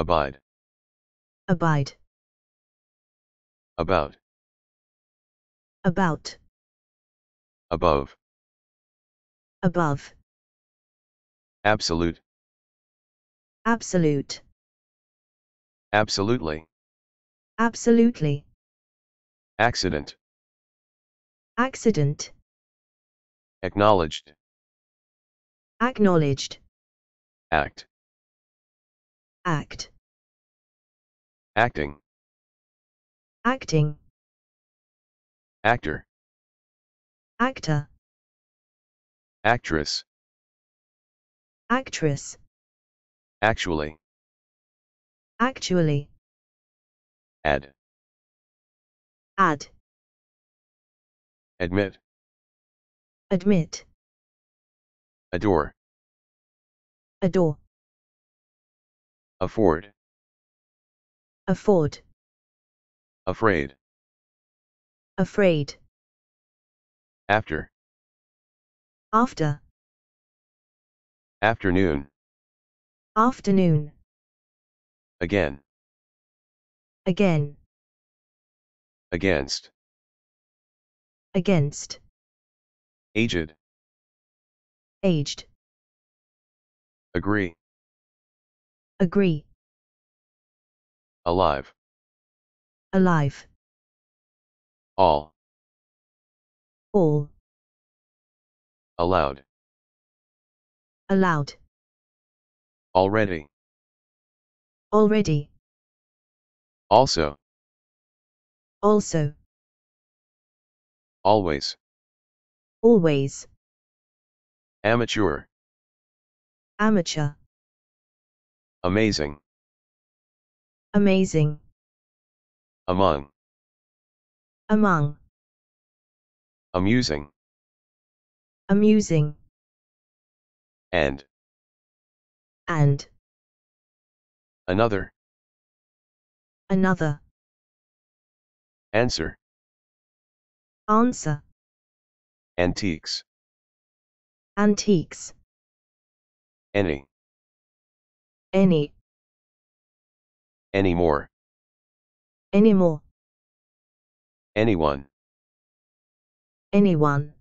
Abide. Abide. About. About. Above. Above. Absolute. Absolute. Absolutely. Absolutely. Accident. Accident. Acknowledged. Acknowledged. Act. Act. Acting. Acting. Actor. Actor. Actress. Actress. Actually. Actually. Add. Add. Admit. Admit. Adore. Adore. Afford. Afford. Afraid. Afraid. After. After. Afternoon. Afternoon. Again. Again. Against. Against. Aged. Aged. Agree. Agree. Alive. Alive. All. All. Allowed. Allowed. Already. Already. Also. Also. Always. Always. Amateur. Amateur. Amazing. Amazing. Among. Among. Amusing. Amusing. And. And. Another. Another. Answer. Answer. Antiques. Antiques. Any. Any. Anymore. Anymore. Anyone. Anyone.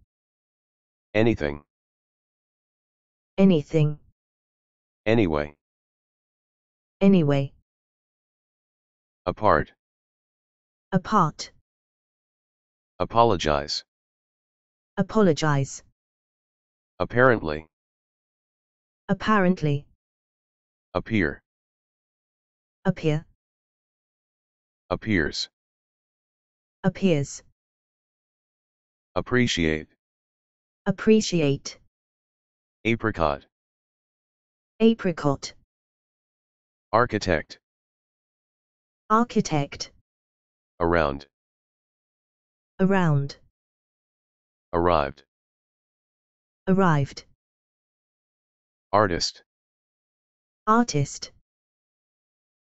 Anything. Anything. Anyway. Anyway. Apart. Apart. Apologize. Apologize. Apparently. Apparently. Appear appear appears appears appreciate appreciate apricot apricot architect architect around around arrived arrived artist artist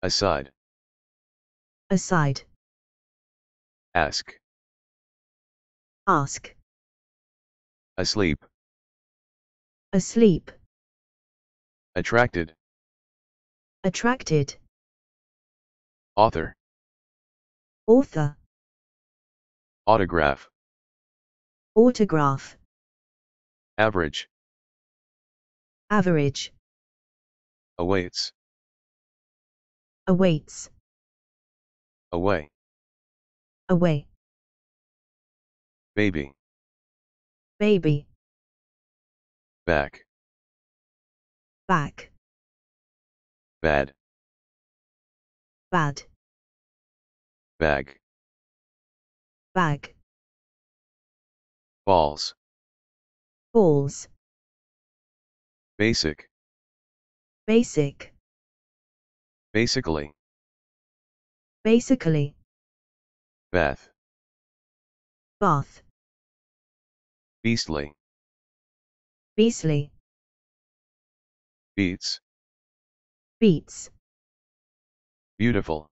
Aside. Aside. Ask. Ask. Asleep. Asleep. Attracted. Attracted. Author. Author. Autograph. Autograph. Average. Average. Awaits awaits away away baby baby back back bad bad bag bag balls balls basic basic Basically. Basically. Bath. Bath. Beastly. Beastly. Beats. Beats. Beautiful.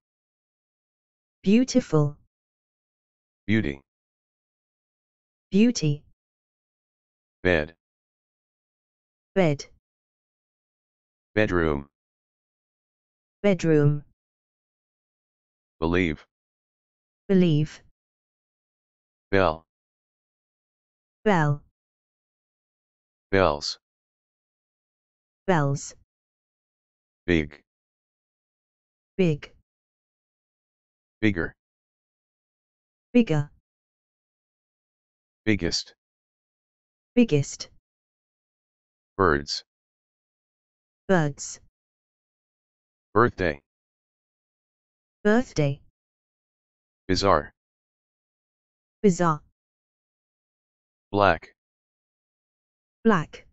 Beautiful. Beauty. Beauty. Bed. Bed. Bedroom. Bedroom. Believe. Believe. Bell. Bell. Bells. Bells. Big. Big. Bigger. Bigger. Biggest. Biggest. Birds. Birds. Birthday. Birthday. Bizarre. Bizarre. Black. Black.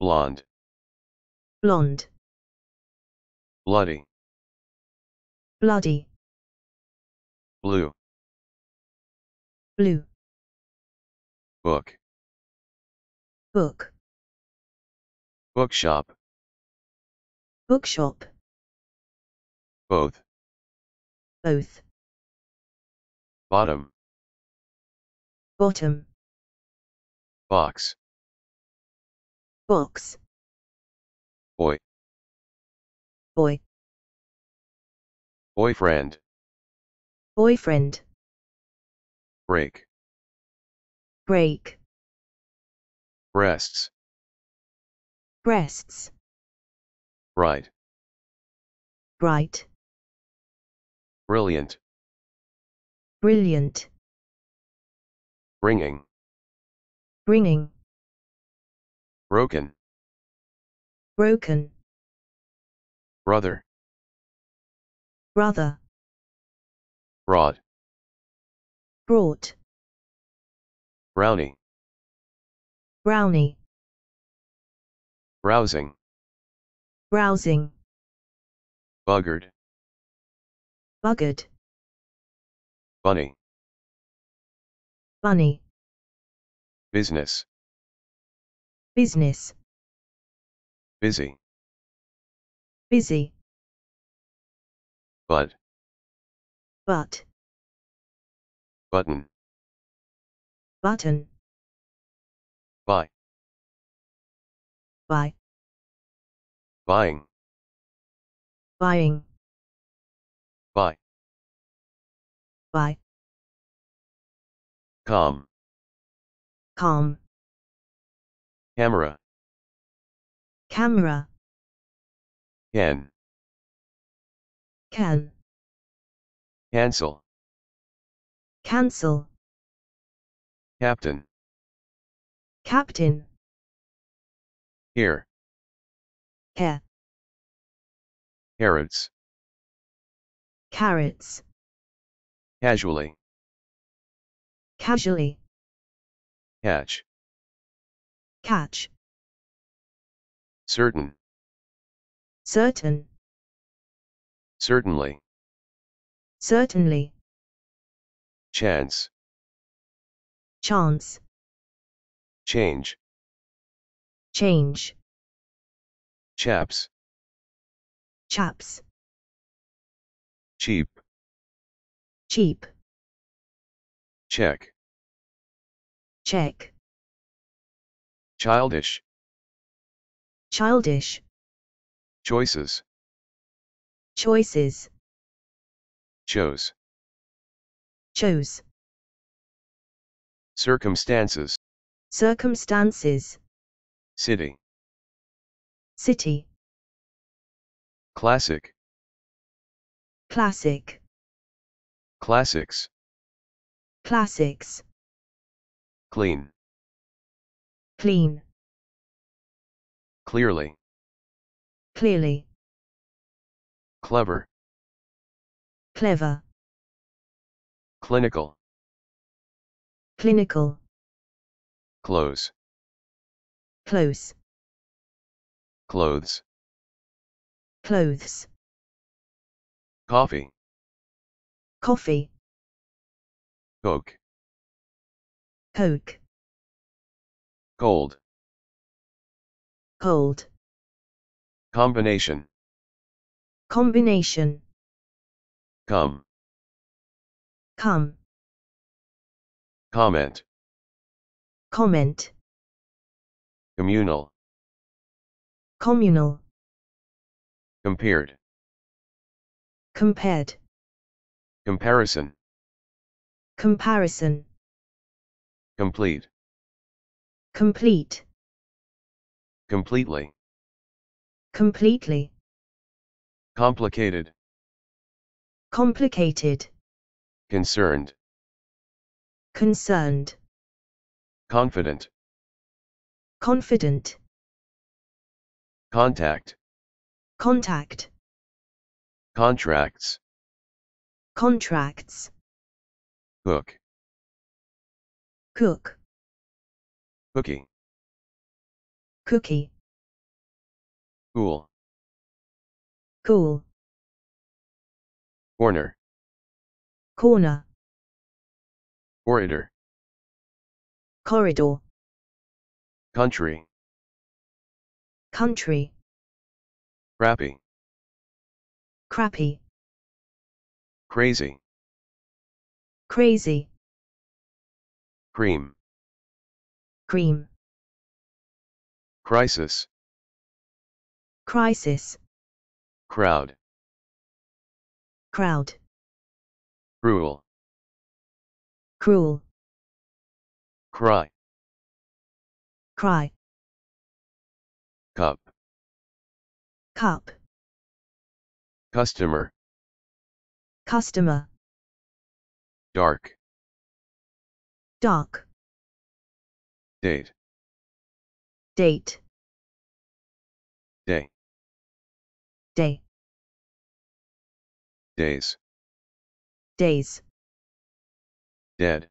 Blonde. Blonde. Bloody. Bloody. Blue. Blue. Book. Book. Bookshop. Bookshop. Both. Both. Bottom. Bottom. Box. Box. Boy. Boy. Boyfriend. Boyfriend. Break. Break. Breasts. Breasts. Right. Bright. Brilliant. Brilliant. Ringing. Ringing. Broken. Broken. Brother. Brother. Broad. Brought. Brownie. Brownie. Browsing. Browsing. Buggered. Buggered. Bunny. Bunny. Business. Business. Busy. Busy. But. But. Button. Button. Buy. Buy. Buying. Buying. Buy. Buy. Calm. Calm. Camera. Camera. Can. Can. Cancel. Cancel. Captain. Captain. Here eh. Carrots. Carrots. Casually. Casually. Catch. Catch. Certain. Certain. Certainly. Certainly. Chance. Chance. Change. Change. Chaps. Chaps. Cheap. Cheap. Check. Check. Childish. Childish. Choices. Choices. Chose. Chose. Circumstances. Circumstances. City. City. Classic. Classic. Classics. Classics. Clean. Clean. Clearly. Clearly. Clever. Clever. Clinical. Clinical. Close. Close. Clothes. Clothes. Coffee. Coffee. Coke. Coke. Cold. Cold. Combination. Combination. Come. Come. Comment. Comment. Communal. Communal. Compared. Compared. Comparison. Comparison. Complete. Complete. Completely. Completely. Complicated. Complicated. Concerned. Concerned. Confident. Confident. Contact. Contact. Contracts. Contracts. Cook. Cook. Cookie. Cookie. Cool. Cool. Corner. Corner. Corridor. Corridor. Country. Country. Crappy. Crappy. Crazy. Crazy. Cream. Cream. Crisis. Crisis. Crowd. Crowd. Cruel. Cruel. Cry. Cry. cup customer customer dark dark date date day day days days dead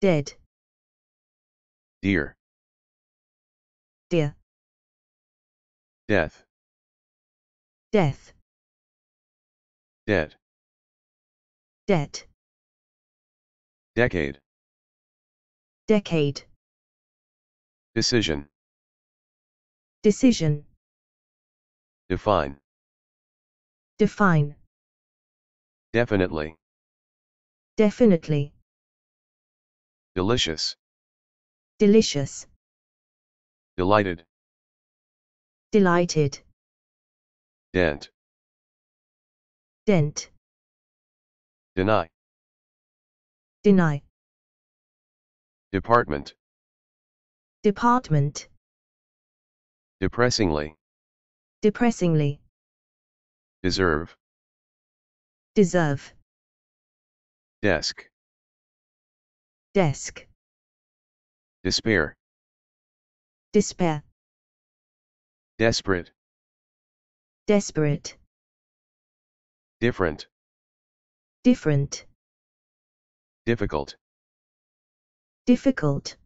dead dear dear Death. Death. Debt. Debt. Decade. Decade. Decision. Decision. Define. Define. Definitely. Definitely. Delicious. Delicious. Delighted. Delighted. Dent. Dent. Deny. Deny. Department. Department. Depressingly. Depressingly. Deserve. Deserve. Desk. Desk. Despair. Despair. Desperate. Desperate. Different. Different. Difficult. Difficult.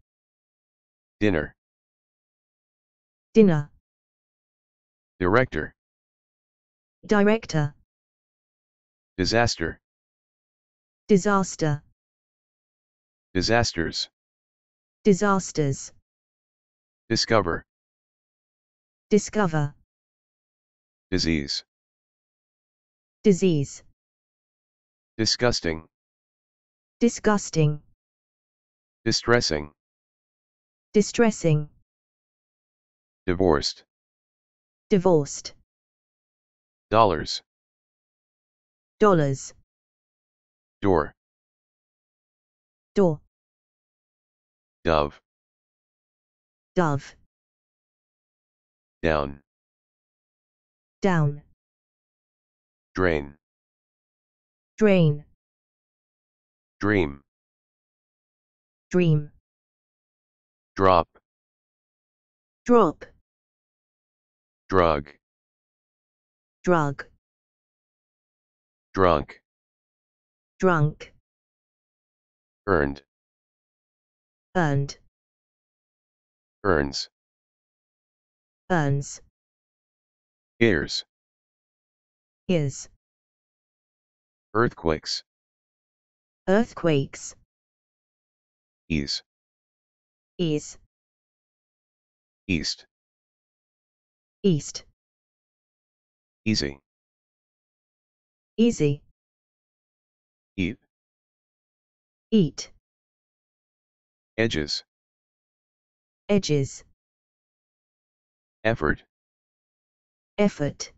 Dinner. Dinner. Director. Director. Disaster. Disaster. Disasters. Disasters. Discover. Discover. Disease. Disease. Disgusting. Disgusting. Distressing. Distressing. Divorced. Divorced. Dollars. Dollars. Door. Door. Dove. Dove. Down. Down. Drain. Drain. Dream. Dream. Drop. Drop. Drug. Drug. Drunk. Drunk. Earned. Earned. Earns uns ears is earthquakes earthquakes ease ease east east easy easy eat eat edges edges Effort. Effort.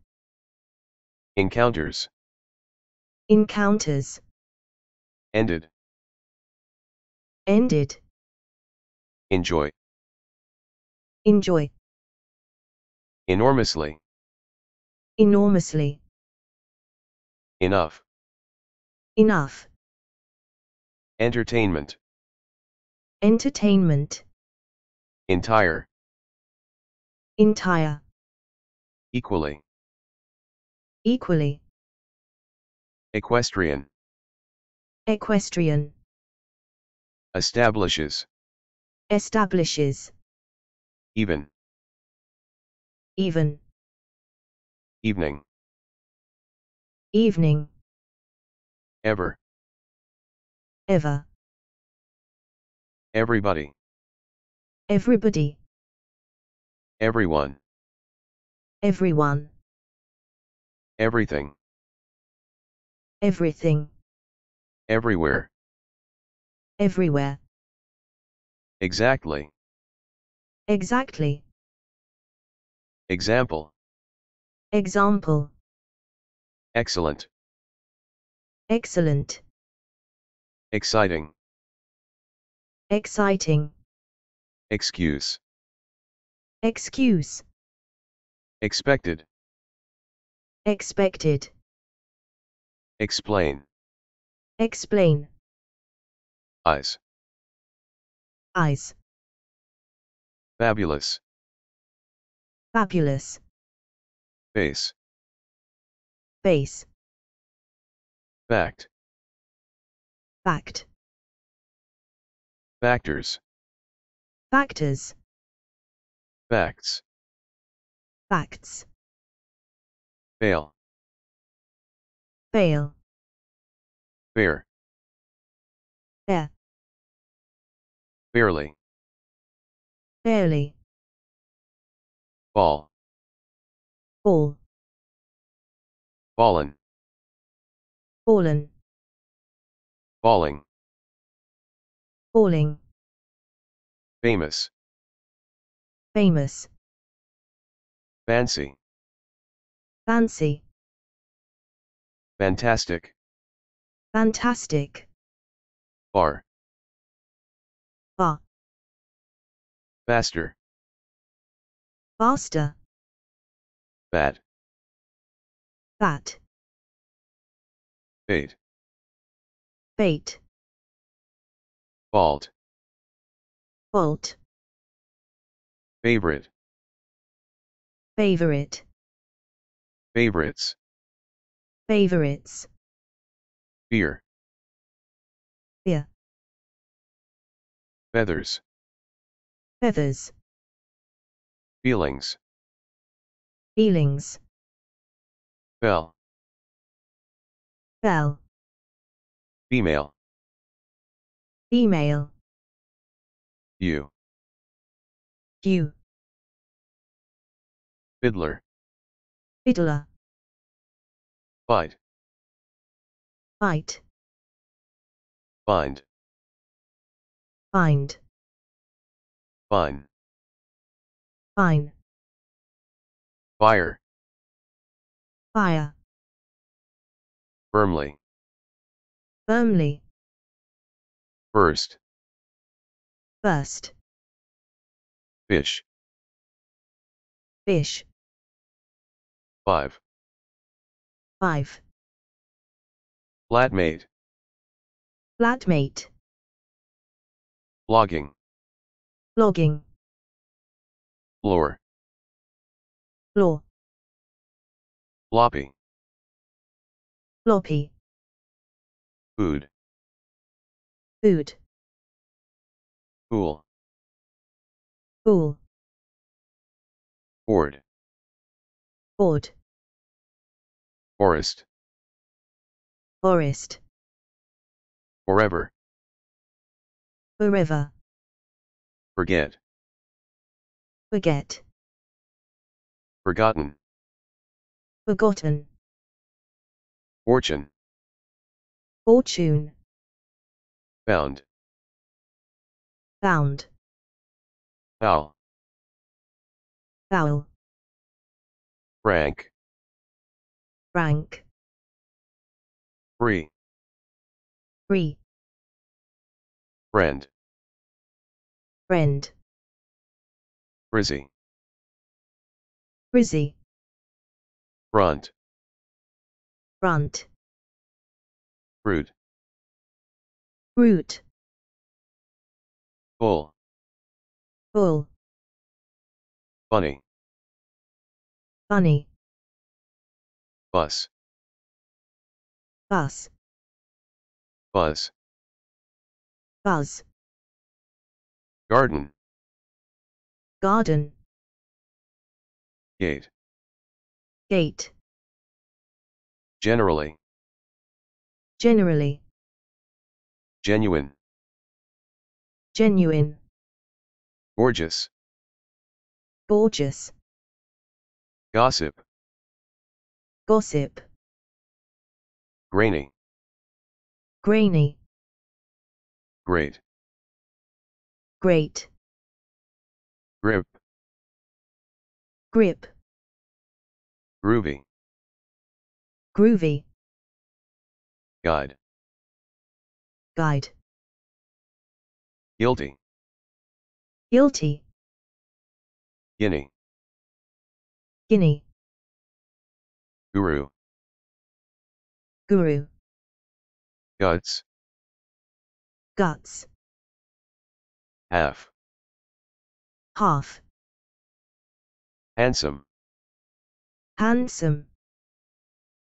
Encounters. Encounters. Ended. Ended. Enjoy. Enjoy. Enormously. Enormously. Enough. Enough. Entertainment. Entertainment. Entire. Entire. Equally. Equally. Equestrian. Equestrian. Establishes. Establishes. Even. Even. Evening. Evening. Ever. Ever. Everybody. Everybody. Everyone. Everyone. Everything. Everything. Everywhere. Everywhere. Exactly. Exactly. Example. Example. Excellent. Excellent. Exciting. Exciting. Excuse. Excuse. Expected. Expected. Explain. Explain. Eyes. Eyes. Fabulous. Fabulous. Base. Base. Fact. Fact. Factors. Factors. Facts. Facts. Fail. Fail. Fair. Fair. Fairly. Fairly. Fall. Fall. Fallen. Fallen. Falling. Falling. Famous. Famous. Fancy. Fancy. Fantastic. Fantastic. Far. Far. Faster. Faster. Bat. Bat. Fate. Fate. Fault. Fault. Favorite. Favorite. Favorites. Favorites. Fear. Fear. Feathers. Feathers. Feelings. Feelings. Bell. Bell. Female. Female. You. Q. Fiddler. Fiddler. Fight. Fight. Find. Find. Fine. Fine. Fire. Fire. Firmly. Firmly. First. First. Fish. Fish. 5. 5. Flatmate. Flatmate. Logging. Logging. Lower. Lore. Floppy. Floppy. Food. Food. Pool. All. Ord. Ord. Forest. Forest. Forever. Forever. Forget. Forget. Forgotten. Forgotten. Fortune. Fortune. Found. Found. Owl. Owl. Rank. Rank. Free. Free. Friend. Friend. Frizzy. Frizzy. Front. Front. Root. Root. Bull. Bull. Bunny. Bunny. Bus. Bus. Buzz. Buzz. Garden. Garden. Gate. Gate. Generally. Generally. Genuine. Genuine. Gorgeous. Gorgeous. Gossip. Gossip. Grainy. Grainy. Great. Great. Grip. Grip. Groovy. Groovy. Guide. Guide. Guilty. Guilty. Guinea. Guinea. Guru. Guru. Guts. Guts. Half. Half. Handsome. Handsome.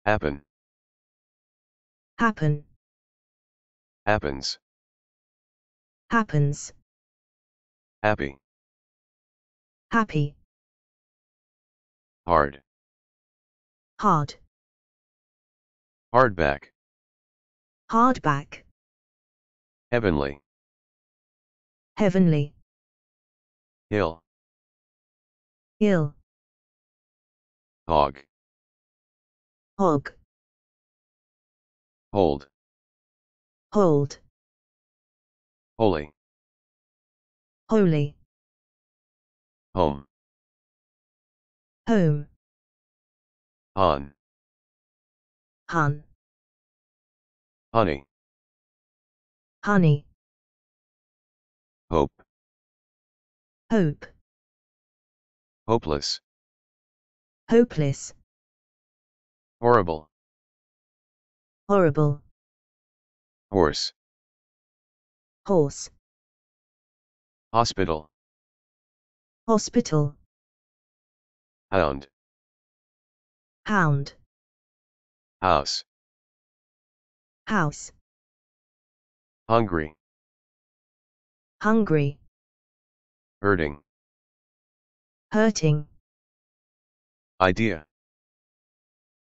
Happen. Happen. Happens. Happens. Happy. Happy. Hard. Hard. Hardback. Hardback. Heavenly. Heavenly. Ill. Ill. Hog. Hog. Hold. Hold. Holy. Holy. Home. Home. Han. Han. Honey. Honey. Hope. Hope. Hopeless. Hopeless. Horrible. Horrible. Horse. Horse. Hospital. Hospital. Hound. Hound. House. House. Hungry. Hungry. Hurting. Hurting. Idea.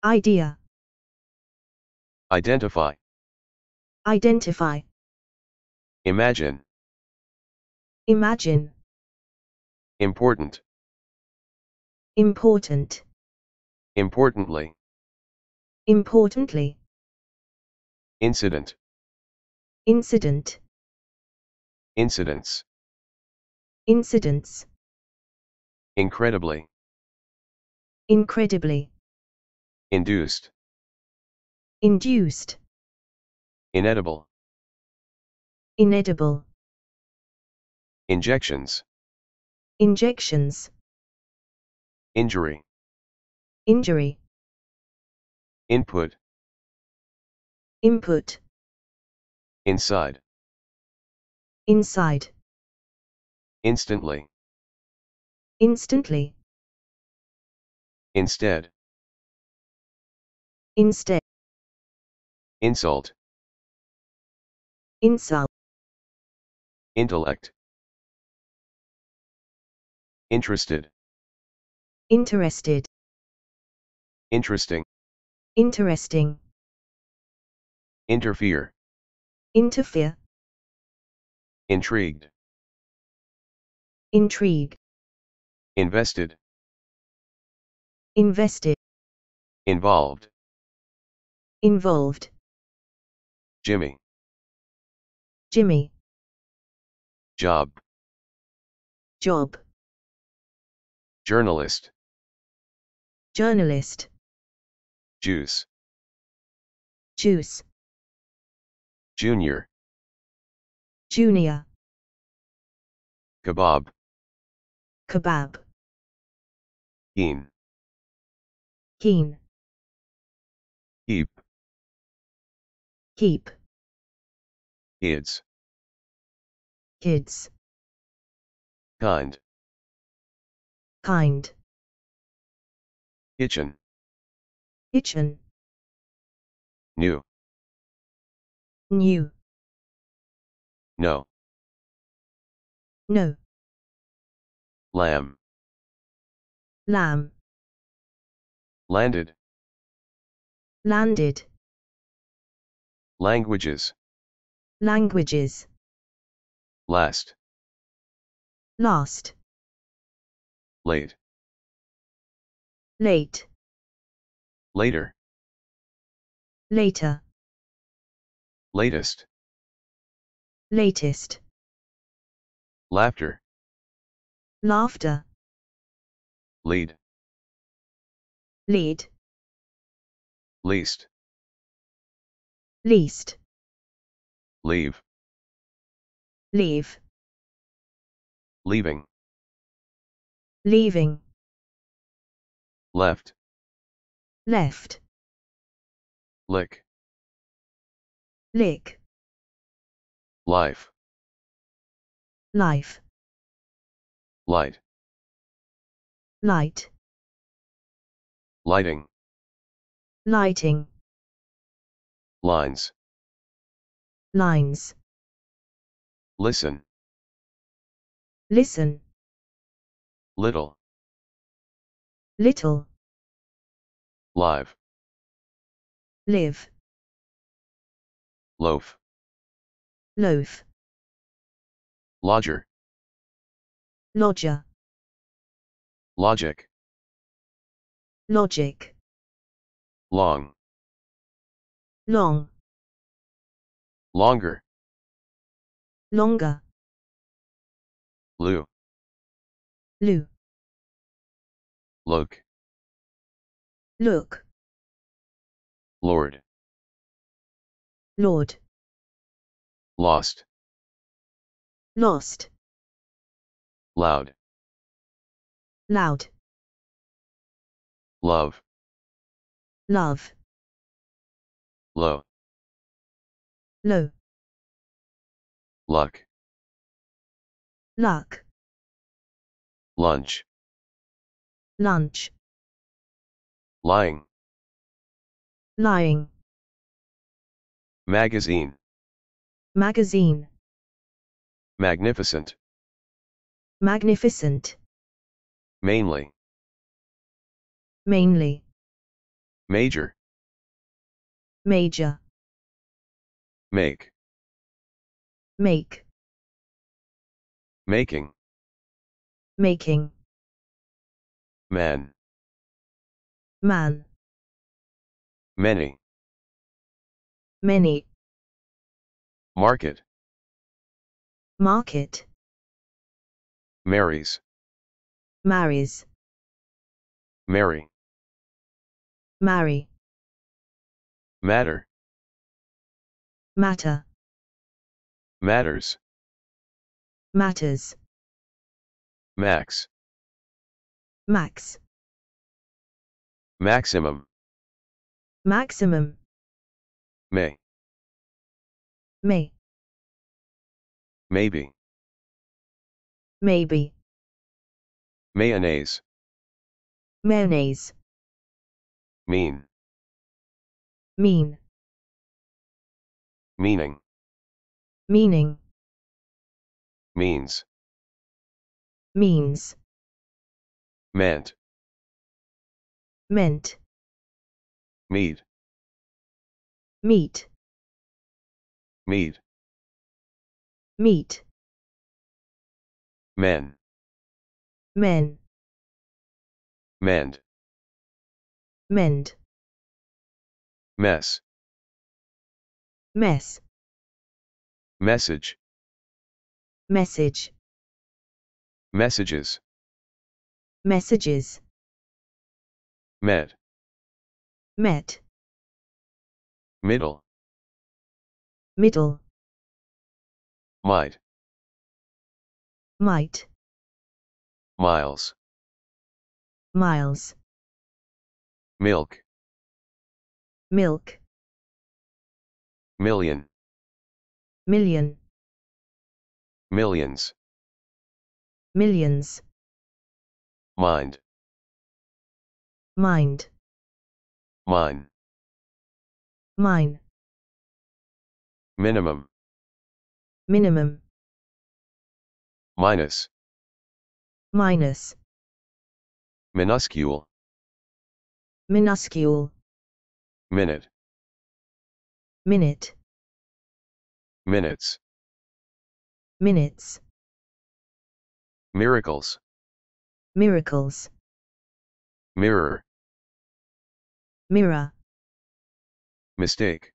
Idea. Identify. Identify. Imagine. Imagine. Important. Important. Importantly. Importantly. Incident. Incident. Incidents. Incidents. Incredibly. Incredibly. Induced. Induced. Inedible. Inedible. Injections. Injections. Injury. Injury. Input. Input. Inside. Inside. Instantly. Instantly. Instead. Instead. Insult. Insult. Intellect. Interested. Interested. Interesting. Interesting. Interfere. Interfere. Intrigued. Intrigue. Invested. Invested. Involved. Involved. Jimmy. Jimmy. Job. Job. Journalist. Journalist. Juice. Juice. Junior. Junior. Kebab. Kebab. Keen. Keen. Keep. Keep. Kids. Kids. Kind kind. Itchen. Itchen. New. New. No. No. Lamb. Lamb. Landed. Landed. Languages. Languages. Last. Last. Late. Late. Later. Later. Latest. Latest. Laughter. Laughter. Lead. Lead. Least. Least. Leave. Leave. Leaving leaving left left lick lick life life light light lighting lighting lines lines listen listen Little. Little. Live. Live. Loaf. Loaf. Lodger. Lodger. Logic. Logic. Long. Long. Longer. Longer. Lou. Lu. Look. Look. Lord. Lord. Lost. Lost. Loud. Loud. Love. Love. Low. Low. Luck. Luck. Lunch. Lunch. Lying. Lying. Magazine. Magazine. Magnificent. Magnificent. Mainly. Mainly. Major. Major. Make. Make. Making making man man many many market market marries marries marry marry matter matter matters matters Max. Max. Maximum. Maximum. May. May. Maybe. Maybe. Mayonnaise. Mayonnaise. Mean. Mean. Meaning. Meaning. Means means meant meant Meat. Meat. Meat. Meat. men men mend mend mess mess message message Messages. Messages. Met. Met. Middle. Middle. Might. Might. Miles. Miles. Milk. Milk. Million. Million. Millions millions mind mind mine mine minimum minimum minus minus minuscule minuscule minute minute minutes minutes Miracles. Miracles. Mirror. Mirror. Mistake.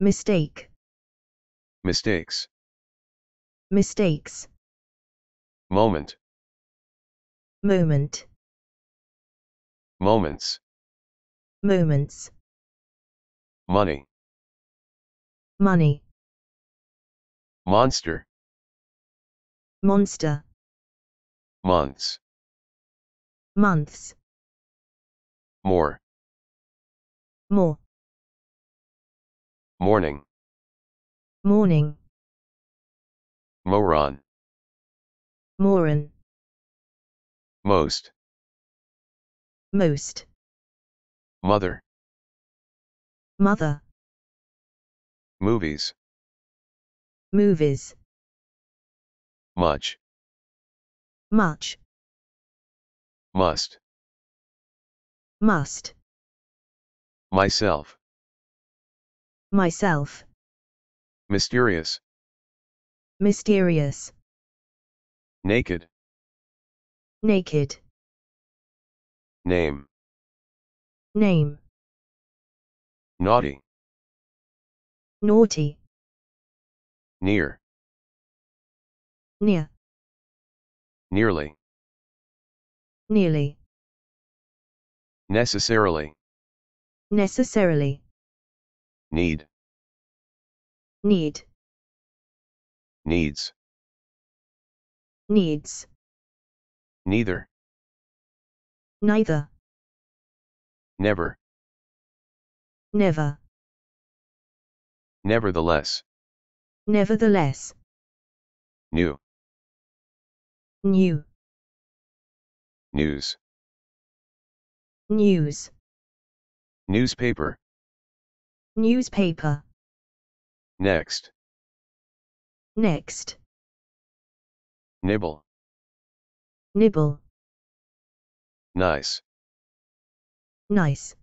Mistake. Mistakes. Mistakes. Moment. Moment. Moments. Moments. Money. Money. Monster. Monster. Months. Months. More. More. Morning. Morning. Moron. Moron. Most. Most. Mother. Mother. Movies. Movies much, much, must, must, myself, myself, mysterious, mysterious, naked, naked, name, name, naughty, naughty, near, Near. Nearly. Nearly. Necessarily. Necessarily. Need. Need. Needs. Needs. Neither. Neither. Never. Never. Nevertheless. Nevertheless. New. New. News. News. Newspaper. Newspaper. Next. Next. Nibble. Nibble. Nice. Nice.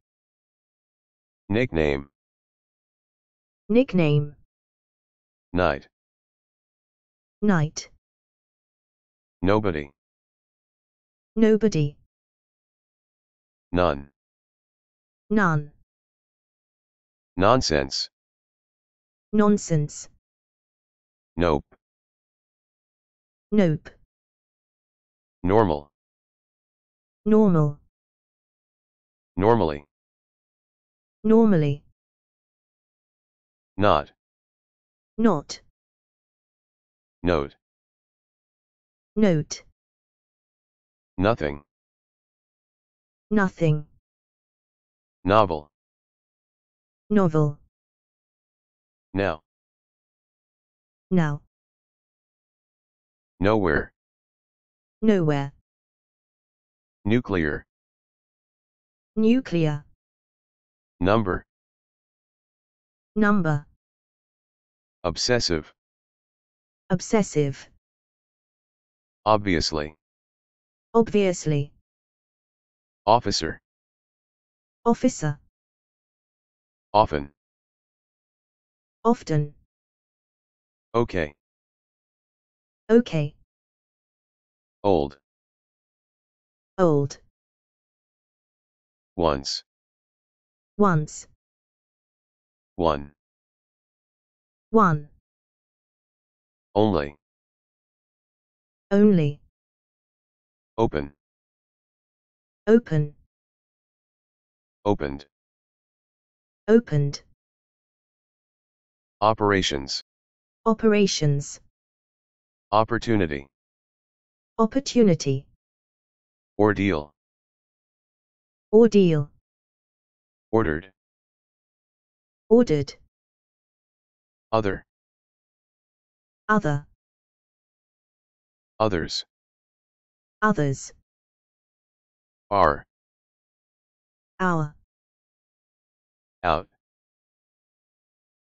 Nickname. Nickname. Night. Night. Nobody. Nobody. None. None. Nonsense. Nonsense. Nope. Nope. Normal. Normal. Normally. Normally. Not. Not. Note. Note. Nothing. Nothing. Novel. Novel. Now. Now. Nowhere. Nowhere. Nuclear. Nuclear. Number. Number. Obsessive. Obsessive. Obviously. Obviously. Officer. Officer. Often. Often. Okay. Okay. Old. Old. Once. Once. One. One. Only. Only. Open. Open. Opened. Opened. Operations. Operations. Opportunity. Opportunity. Ordeal. Ordeal. Ordered. Ordered. Other. Other. Others. Others. Are. Our. Out.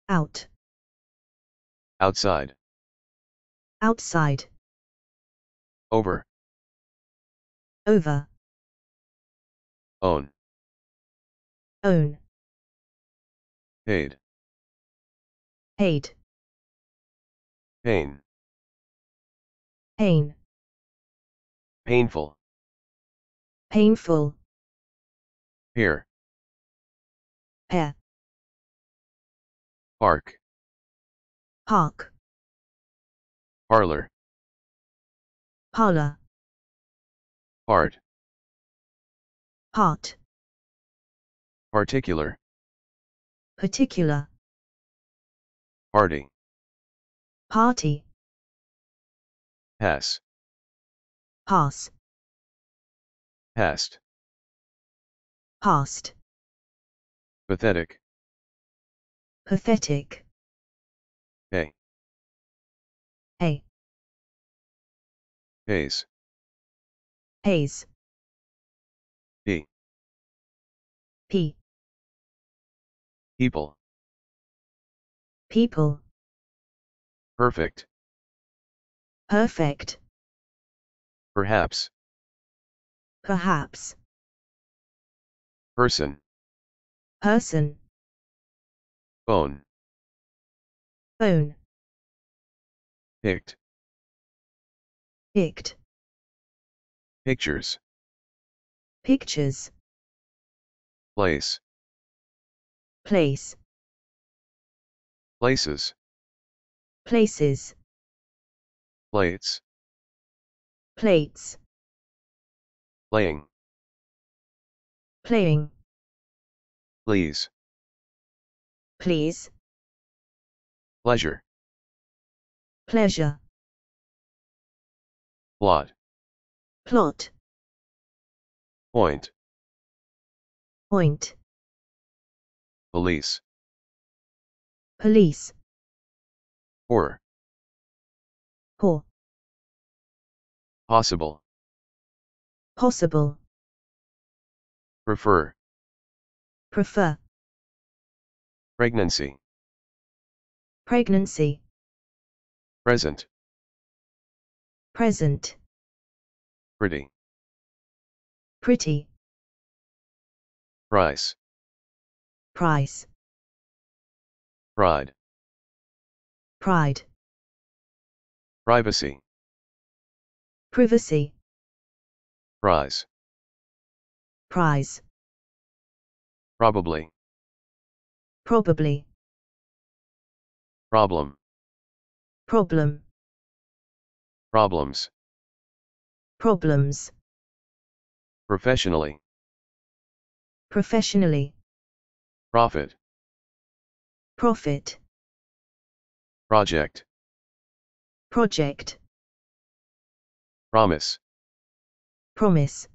Out. Outside. Outside. Over. Over. Own. Own. Paid. Paid. Pain. Pain. Painful. Painful. Here. Path. Park. Park. Parlor. Parlor. Part. Part. Particular. Particular. Party. Party. Pass. Pass. Past. Past. Pathetic. Pathetic. A. A. Pays. Pays. P. P. People. People. Perfect. Perfect. Perhaps. Perhaps. Person. Person. Bone. Bone. Picked. Picked. Pictures. Pictures. Place. Place. Places. Places plates plates playing playing please please pleasure pleasure plot plot point point police police or Possible. Possible. Prefer. Prefer. Pregnancy. Pregnancy. Present. Present. Pretty. Pretty. Price. Price. Pride. Pride. Privacy. Privacy. Prize. Prize. Probably. Probably. Problem. Problem. Problems. Problems. Professionally. Professionally. Profit. Profit. Project. Project. Promise. Promise.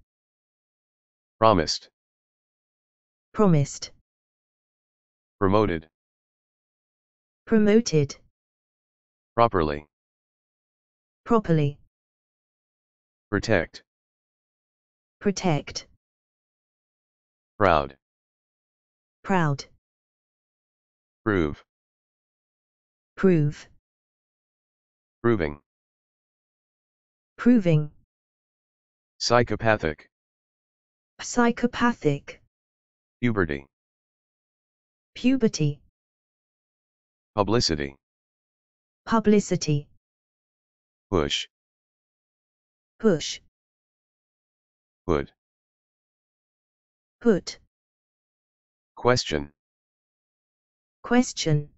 Promised. Promised. Promoted. Promoted. Properly. Properly. Protect. Protect. Proud. Proud. Prove. Prove. Proving. Proving. Psychopathic. Psychopathic. Puberty. Puberty. Publicity. Publicity. Push. Push. Put. Put. Question. Question.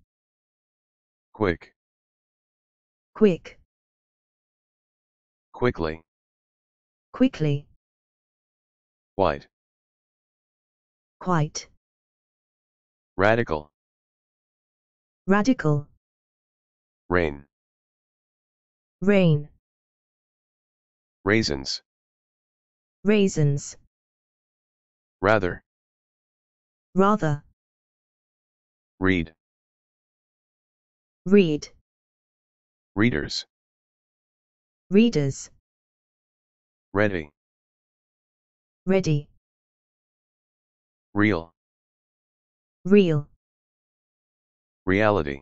Quick. Quick. Quickly. Quickly. White. Quite. Radical. Radical. Rain. Rain. Raisins. Raisins. Rather. Rather. Read. Read. Readers. Readers. Ready. Ready. Real. Real. Reality.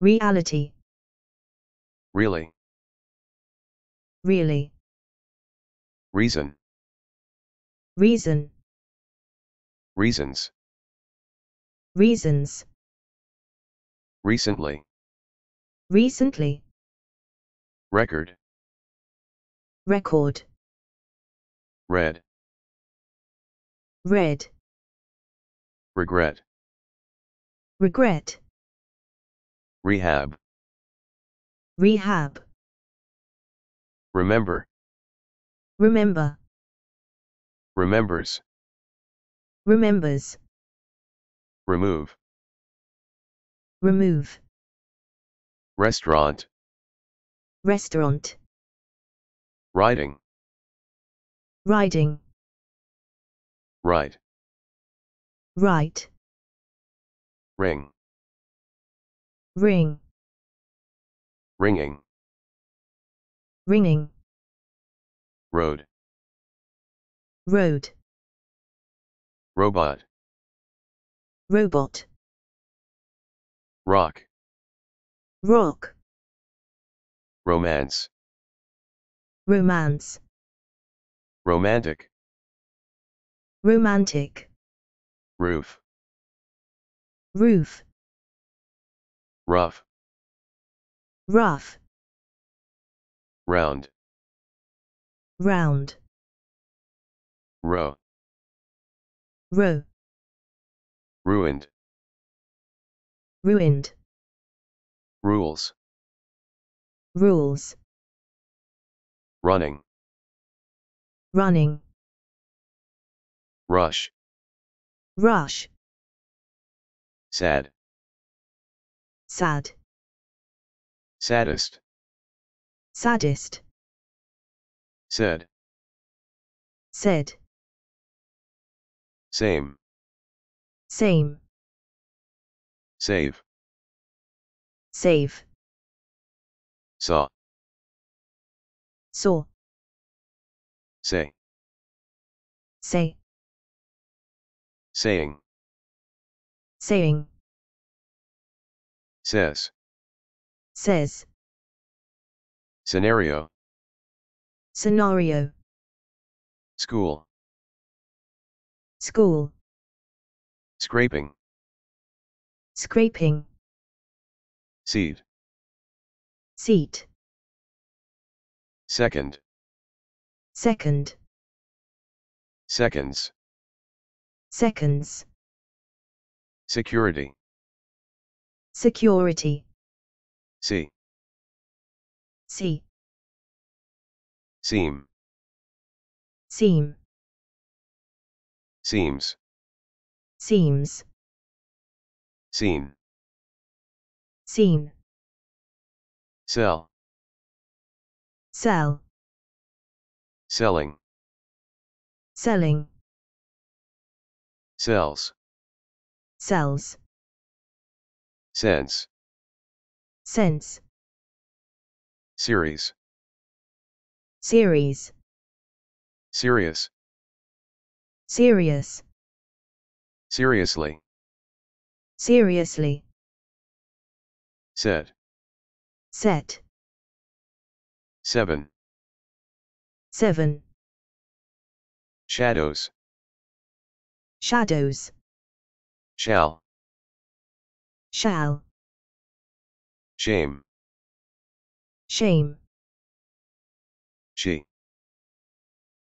Reality. Really. Really. Reason. Reason. Reasons. Reasons. Recently. Recently. Record. Record. Red. Red. Regret. Regret. Rehab. Rehab. Remember. Remember. Remembers. Remembers. Remove. Remove. Restaurant. Restaurant. Riding. Riding. Right. Right. Ring. Ring. Ringing. Ringing. Road. Road. Robot. Robot. Rock. Rock. Romance. Romance. Romantic. Romantic. Roof. Roof. Rough. Rough. Round. Round. Row. Row. Ruined. Ruined. Rules. Rules. Running. Running. Rush. Rush. Sad. Sad. Saddest. Saddest. Said. Said. Same. Same. Save save. Saw. Saw. Say. Say. Saying. Saying. Says. Says. Scenario. Scenario. School. School. Scraping. Scraping. Seat. Seat. Second. Second. Seconds. Seconds. Security. Security. C. C. Seam. Seam. Seams. Seams. Scene. Seen. Sell. Sell. Selling. Selling. Sells. Sells. Sense. Sense. Series. Series. Serious. Serious. Seriously. Seriously set set 7 7 shadows shadows shall shall shame shame she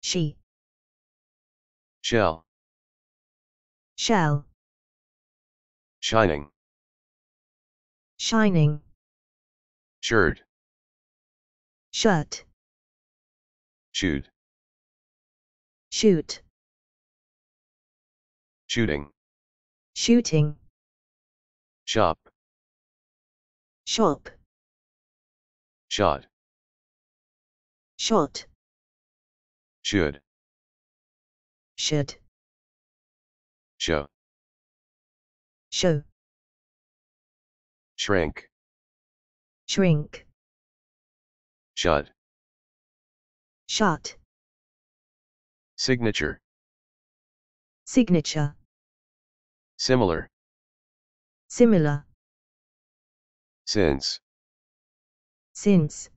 she shell shell shining shining, Shirt. shut, shoot, shoot, shooting, shooting, shop, shop, shot, shot, should, should, show, show. Shrink. Shrink. Shut. Shut. Signature. Signature. Similar. Similar. Since. Since.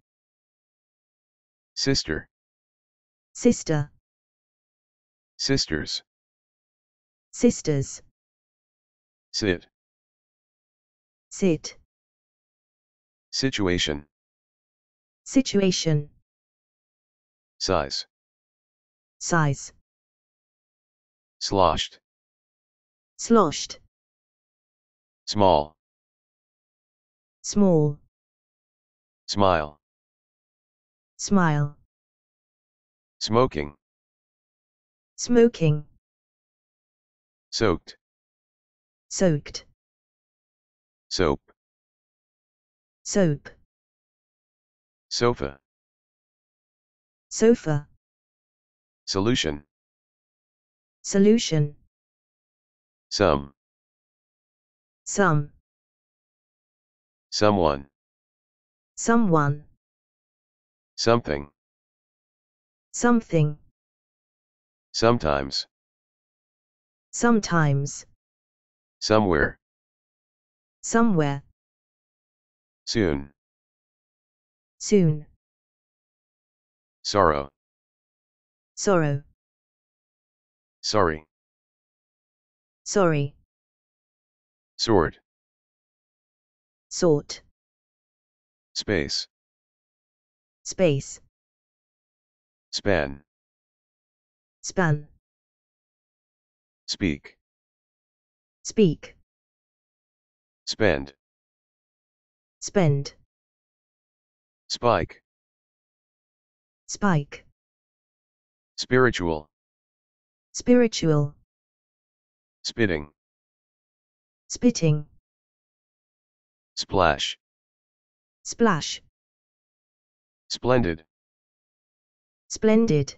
Sister. Sister. Sisters. Sisters. Sit. Sit. Situation. Situation. Size. Size. Sloshed. Sloshed. Small. Small. Smile. Smile. Smoking. Smoking. Soaked. Soaked. Soap. Soap. Sofa. Sofa. Solution. Solution. Some. Some. Someone. Someone. Something. Something. Sometimes. Sometimes. Somewhere. Somewhere. Soon. Soon. Sorrow. Sorrow. Sorry. Sorry. Sword. Sort. Space. Space. Span. Span. Speak. Speak. Spend. Spend. Spike. Spike. Spiritual. Spiritual. Spitting. Spitting. Splash. Splash. Splendid. Splendid.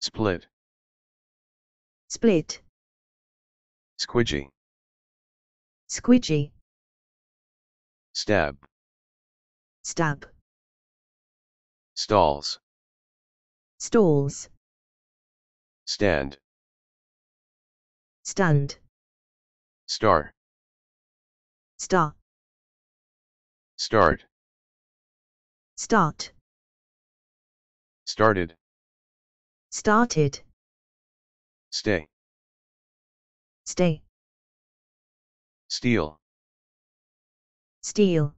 Split. Split. Squidgy. Squeegee. Stab. Stab. Stalls. Stalls. Stand. Stand. Star. Star. Start. Start. Started. Started. Stay. Stay. Steel. Steel.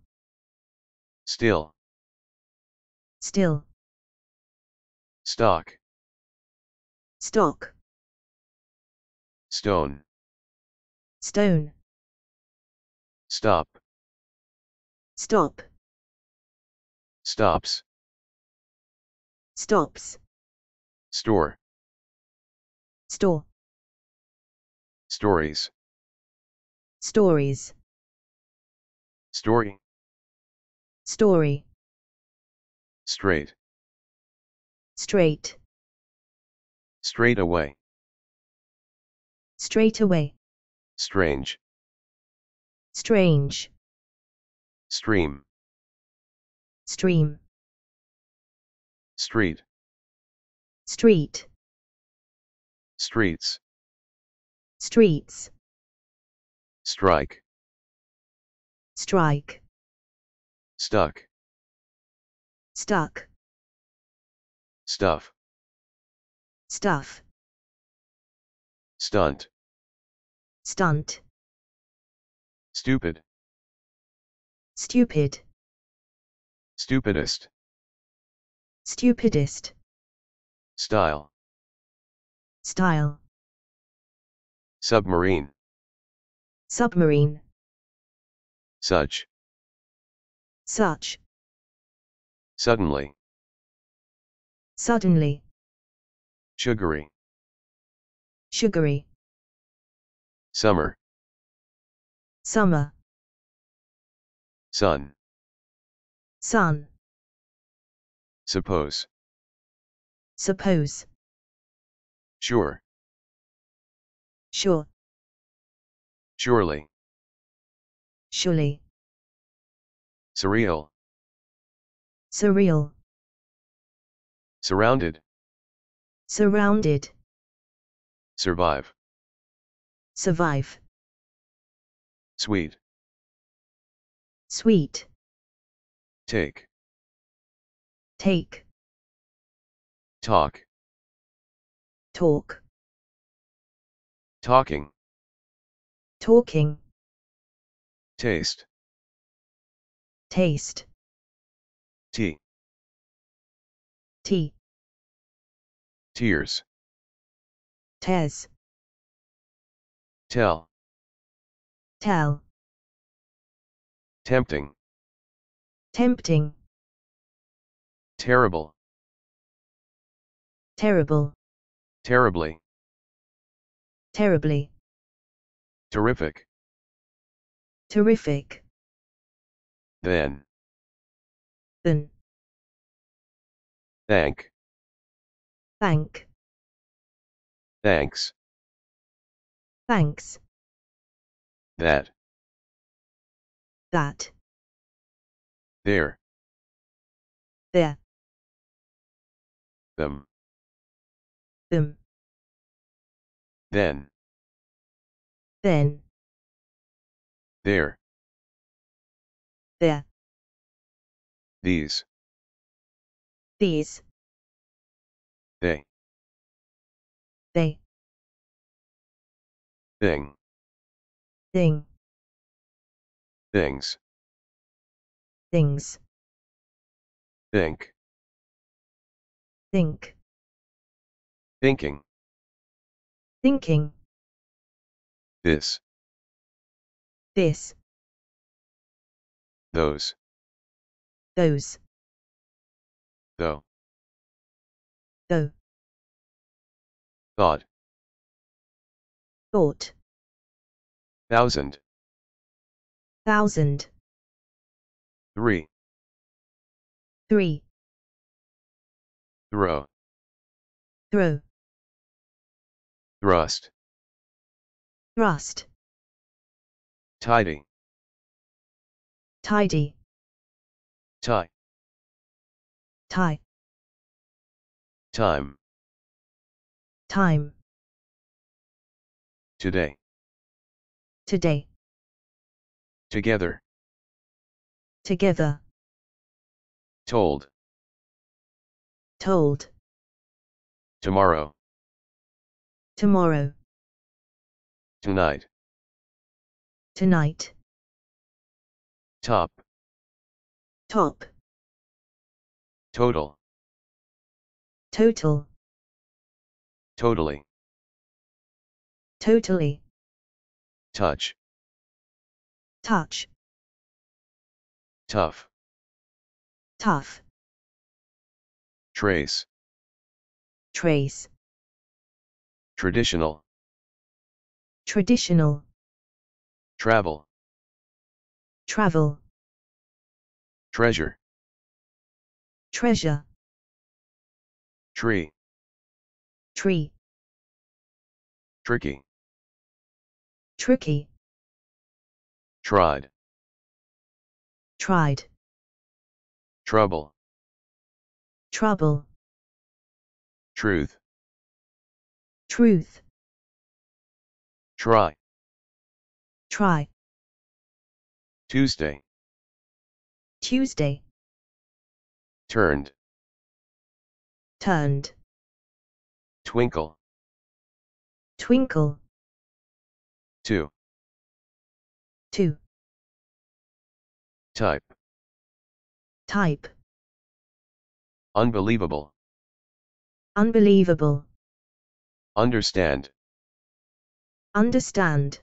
Still. Still. Stock. Stock. Stone. Stone. Stop. Stop. Stops. Stops. Store. Store. Stories. Stories. Story. Story. Straight. Straight. Straight away. Straight away. Strange. Strange. Stream. Stream. Street. Street. Streets. Streets. Strike. Strike. Stuck. Stuck. Stuff. Stuff. Stunt. Stunt. Stupid. Stupid. Stupidest. Stupidest. Style. Style. Submarine. Submarine. Such. Such. Suddenly. Suddenly. Sugary. Sugary. Summer. Summer. Sun. Sun. Suppose. Suppose. Sure. Sure. Surely. Surely. Surreal. Surreal. Surrounded. Surrounded. Survive. Survive. Sweet. Sweet. Take. Take. Talk. Talk. Talking. Talking. Taste. Taste. Tea. Tea. Tears. Tez. Tell. Tell. Tempting. Tempting. Terrible. Terrible. Terribly. Terribly. Terrific. Terrific. Then. Then. Thank. Thank. Thanks. Thanks. That. That. There. There. Them. Them. Then. Then. There. The. These. These. They. They. Thing. Thing. Things. Things. Think. Think. Thinking. Thinking. This. This. Those. Those. Though. Though. Thought. Thought. Thousand. Thousand. Three. Three. Throw. Throw. Thrust. Rust. Tidy. Tidy. Tie. Tie. Time. Time. Today. Today. Together. Together. Told. Told. Tomorrow. Tomorrow. Tonight. Tonight. Top. Top. Total. Total. Totally. Totally. Touch. Touch. Tough. Tough. Trace. Trace. Traditional. Traditional. Travel. Travel. Treasure. Treasure. Tree. Tree. Tricky. Tricky. Tried. Tried. Trouble. Trouble. Truth. Truth. Try. Try. Tuesday. Tuesday. Turned. Turned. Twinkle. Twinkle. Two. Two. Type. Type. Unbelievable. Unbelievable. Understand. Understand.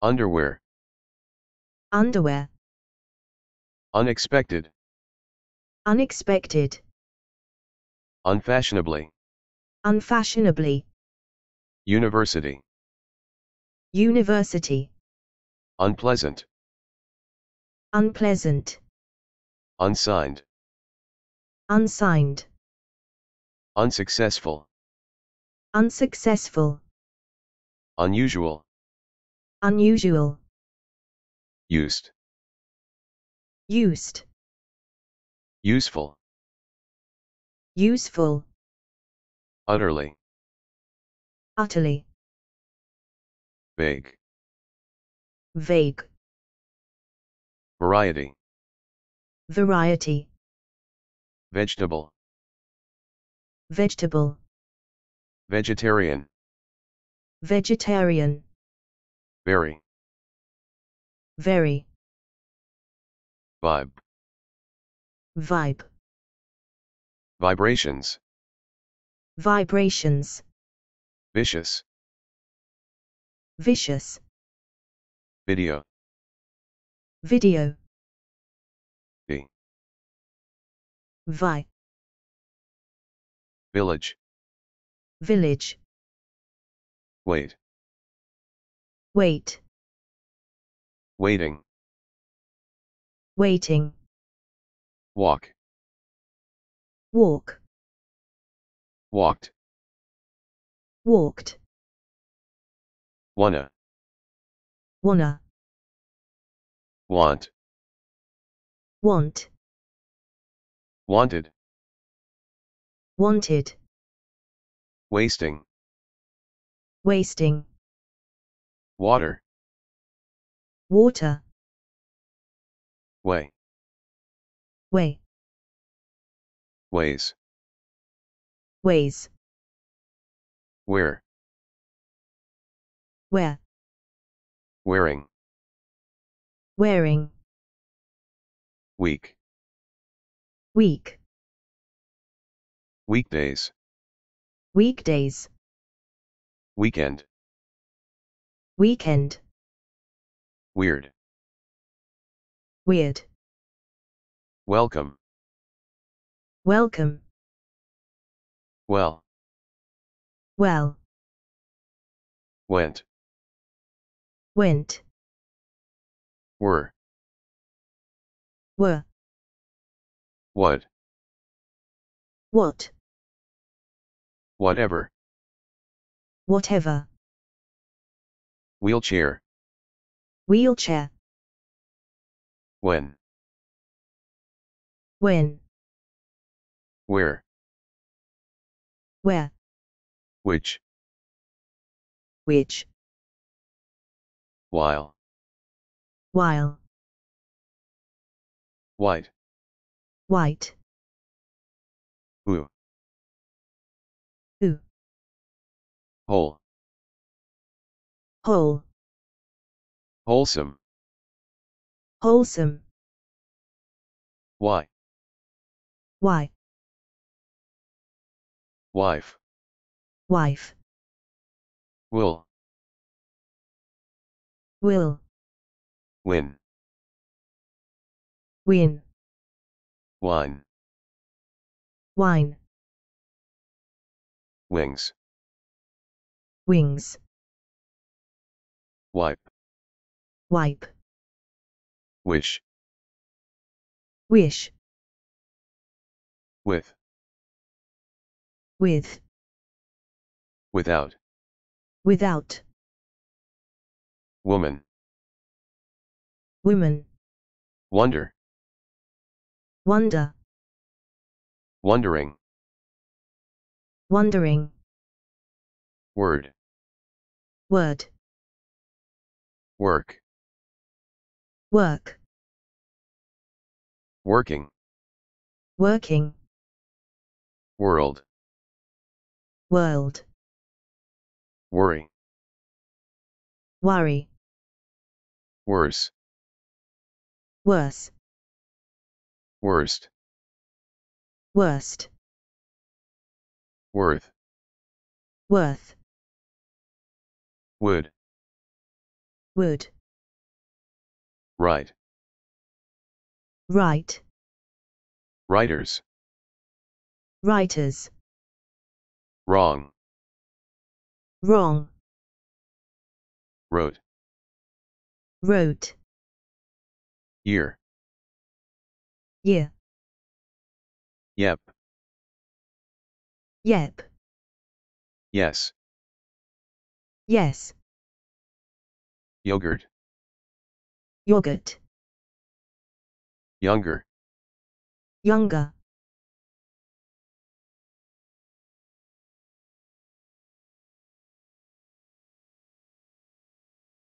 Underwear. Underwear. Unexpected. Unexpected. Unfashionably. Unfashionably. University. University. Unpleasant. Unpleasant. Unsigned. Unsigned. Unsuccessful. Unsuccessful. Unusual. Unusual. Used. Used. Useful. Useful. Utterly. Utterly. Vague. Vague. Variety. Variety. Vegetable. Vegetable. Vegetarian. Vegetarian. Very. Very. Vibe. Vibe. Vibrations. Vibrations. Vicious. Vicious. Video. Video. V. Vi. Village. Village. Wait. Wait. Waiting. Waiting. Walk. Walk. Walked. Walked. Wanna. Wanna. Want. Want. Wanted. Wanted. Wasting. Wasting. Water. Water. Way. Way. Ways. Ways. Where. Where. Wearing. Wearing. Week. Week. Weekdays. Weekdays. Weekend. Weekend. Weird. Weird. Welcome. Welcome. Well. Well. Went. Went. Were. Were. What? What? Whatever. Whatever. Wheelchair. Wheelchair. When. When. Where. Where. Which. Which. While. While. White. White. Who. Whole. Whole. Wholesome. Wholesome. Why? Why? Wife. Wife. Will. Will. Win. Win. Wine. Wine. Wings wings wipe wipe wish wish with with without without woman Woman. wonder wonder wondering wondering word word work work working working world world worry worry worse worse worst worst worth worth would. Would. Right. Right. Writers. Writers. Wrong. Wrong. Wrote. Wrote. Year. Year. Yep. Yep. Yes. Yes. Yogurt. Yogurt. Younger. Younger.